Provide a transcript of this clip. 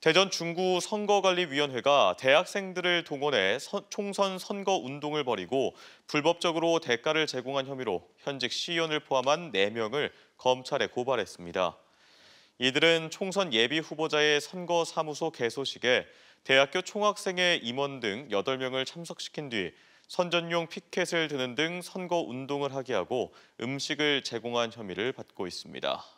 대전 중구 선거관리위원회가 대학생들을 동원해 선, 총선 선거 운동을 벌이고 불법적으로 대가를 제공한 혐의로 현직 시의원을 포함한 4명을 검찰에 고발했습니다. 이들은 총선 예비 후보자의 선거사무소 개소식에 대학교 총학생회 임원 등 8명을 참석시킨 뒤 선전용 피켓을 드는 등 선거 운동을 하게 하고 음식을 제공한 혐의를 받고 있습니다.